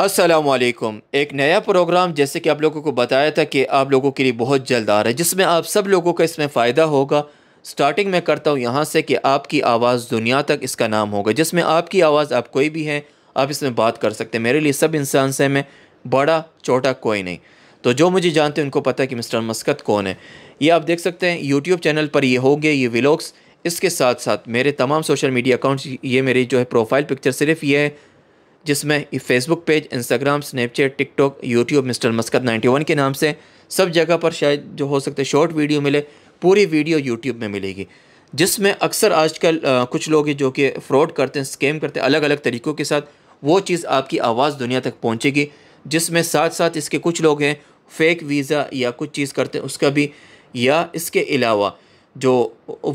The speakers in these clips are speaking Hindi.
असलम एक नया प्रोग्राम जैसे कि आप लोगों को बताया था कि आप लोगों के लिए बहुत जल्द आ रहा है जिसमें आप सब लोगों का इसमें फ़ायदा होगा स्टार्टिंग में करता हूँ यहाँ से कि आपकी आवाज़ दुनिया तक इसका नाम होगा जिसमें आपकी आवाज़ आप कोई भी हैं आप इसमें बात कर सकते हैं मेरे लिए सब इंसान से मैं बड़ा छोटा कोई नहीं तो जो मुझे जानते हैं उनको पता है कि मिस्टर मस्कत कौन है ये आप देख सकते हैं यूट्यूब चैनल पर ये गए ये विलॉग्स इसके साथ साथ मेरे तमाम सोशल मीडिया अकाउंट्स ये मेरी जो है प्रोफाइल पिक्चर सिर्फ ये है जिसमें Facebook page Instagram Snapchat TikTok YouTube mister Muscat 91 के नाम से सब जगह पर शायद जो हो सकते शॉर्ट वीडियो मिले पूरी वीडियो यूट्यूब में मिलेगी जिसमें अक्सर आजकल कुछ लोग जो कि फ्रॉड करते हैं स्कैम करते हैं अलग अलग तरीक़ों के साथ वो चीज़ आपकी आवाज़ दुनिया तक पहुँचेगी जिसमें साथ साथ इसके कुछ लोग हैं फेक वीज़ा या कुछ चीज़ करते हैं उसका भी या इसके अलावा जो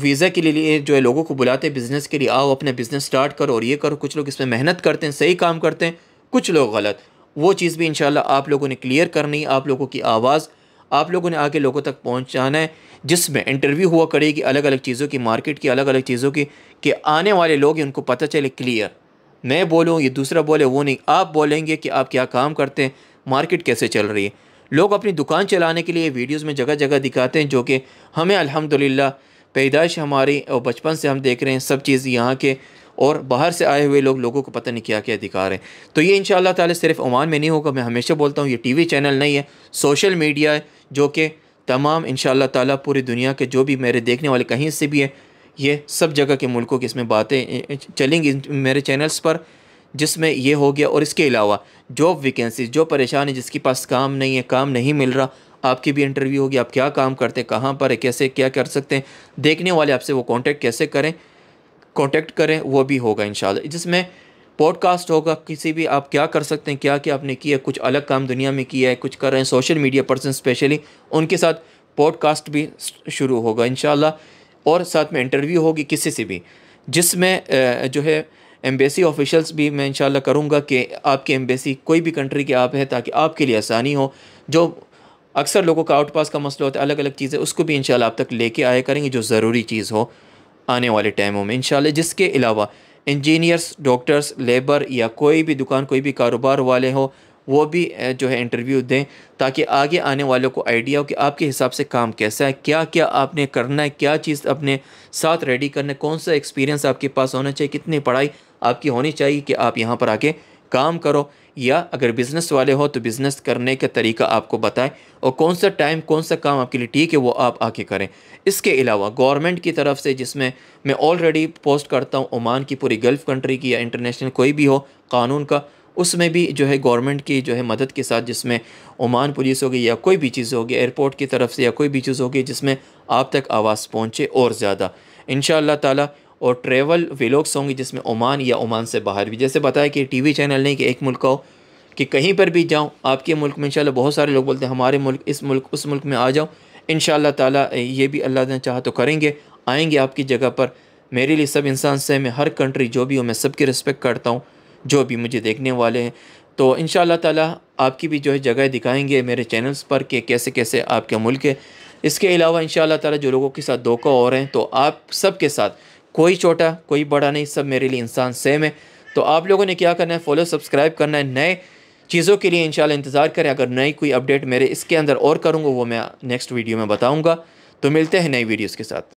वीज़ा के लिए जो है लोगों को बुलाते हैं बिज़नेस के लिए आओ अपने बिज़नेस स्टार्ट करो और ये करो कुछ लोग इसमें मेहनत करते हैं सही काम करते हैं कुछ लोग गलत वो चीज़ भी इन आप लोगों ने क्लियर करनी आप लोगों की आवाज़ आप लोगों ने आगे लोगों तक पहुंचाना है जिसमें इंटरव्यू हुआ करेगी अलग अलग चीज़ों की मार्केट की अलग अलग चीज़ों की कि आने वाले लोग उनको पता चले क्लियर मैं बोलूँ ये दूसरा बोले वो नहीं आप बोलेंगे कि आप क्या काम करते हैं मार्केट कैसे चल रही है लोग अपनी दुकान चलाने के लिए वीडियोस में जगह जगह दिखाते हैं जो कि हमें अल्हम्दुलिल्लाह पैदाइश हमारी और बचपन से हम देख रहे हैं सब चीज़ यहाँ के और बाहर से आए हुए लोग लोगों को पता नहीं क्या क्या अधिकार है तो ये इन ताला सिर्फ ओमान में नहीं होगा मैं हमेशा बोलता हूँ ये टी चैनल नहीं है सोशल मीडिया है जो कि तमाम इन ताला पूरी दुनिया के जो भी मेरे देखने वाले कहीं से भी है ये सब जगह के मुल्कों की इसमें बातें चलेंगी मेरे चैनल्स पर जिसमें ये हो गया और इसके अलावा जॉब वैकेंसी जो परेशान है जिसके पास काम नहीं है काम नहीं मिल रहा आपकी भी इंटरव्यू होगी आप क्या काम करते हैं कहाँ पर है कैसे क्या कर सकते हैं देखने वाले आपसे वो कांटेक्ट कैसे करें कांटेक्ट करें वो भी होगा इन जिसमें पॉडकास्ट होगा किसी भी आप क्या कर सकते हैं क्या क्या आपने किया कुछ अलग काम दुनिया में किया है कुछ कर रहे हैं सोशल मीडिया पर्सन स्पेशली उनके साथ पॉडकास्ट भी शुरू होगा इन और साथ में इंटरव्यू होगी किसी से भी जिसमें जो है एम्बेसी ऑफिशल्स भी मैं इंशाल्लाह करूँगा कि आपकी एम्बेसी कोई भी कंट्री के आप है ताकि आपके लिए आसानी हो जो अक्सर लोगों का आउट पास का मसला होता है अलग अलग चीज़ें उसको भी इंशाल्लाह आप तक लेके आया करेंगे जो ज़रूरी चीज़ हो आने वाले टाइमों में इंशाल्लाह जिसके अलावा इंजीनियर्स डॉक्टर्स लेबर या कोई भी दुकान कोई भी कारोबार वाले हो वो भी जो है इंटरव्यू दें ताकि आगे आने वालों को आइडिया हो कि आपके हिसाब से काम कैसा है क्या क्या आपने करना है क्या चीज़ अपने साथ रेडी करना है कौन सा एक्सपीरियंस आपके पास होना चाहिए कितनी पढ़ाई आपकी होनी चाहिए कि आप यहाँ पर आके काम करो या अगर बिज़नेस वाले हो तो बिज़नेस करने का तरीका आपको बताएं और कौन सा टाइम कौन सा काम आपके लिए ठीक है वो आप आके करें इसके अलावा गवर्नमेंट की तरफ से जिसमें मैं ऑलरेडी पोस्ट करता हूँ ओमान की पूरी गल्फ़ कंट्री की या इंटरनेशनल कोई भी हो कानून का उसमें भी जो है गवर्नमेंट की जो है मदद के साथ जिसमें ओमान पुलिस होगी या कोई भी चीज़ होगी एयरपोर्ट की तरफ से या कोई भी चीज़ होगी जिसमें आप तक आवाज़ पहुँचे और ज़्यादा इन ताला और ट्रेवल व्लॉग्स होंगे जिसमें ओमान या ओमान से बाहर भी जैसे बताया कि टी चैनल नहीं कि एक मुल्क हो कि कहीं पर भी जाऊँ आपके मुल्क में इन बहुत सारे लोग बोलते हैं हमारे मुल्क इस मुल्क उस मुल्क में आ जाओ इन ताला ये भी अल्लाह ने चाह तो करेंगे आएंगे आपकी जगह पर मेरे लिए सब इंसान से मैं हर कंट्री जो भी हो मैं सबकी रिस्पेक्ट करता हूँ जो भी मुझे देखने वाले हैं तो इन ताला आपकी भी जो है जगह दिखाएंगे मेरे चैनल्स पर कि कैसे कैसे आपके मुल्क है इसके अलावा इन ताला जो लोगों के साथ धोखा हो रहे हैं तो आप सब के साथ कोई छोटा कोई बड़ा नहीं सब मेरे लिए इंसान सेम है तो आप लोगों ने क्या करना है फॉलो सब्सक्राइब करना है नए चीज़ों के लिए इन इंतज़ार करें अगर नई कोई अपडेट मेरे इसके अंदर और करूँगा वो मैं नेक्स्ट वीडियो में बताऊँगा तो मिलते हैं नई वीडियोज़ के साथ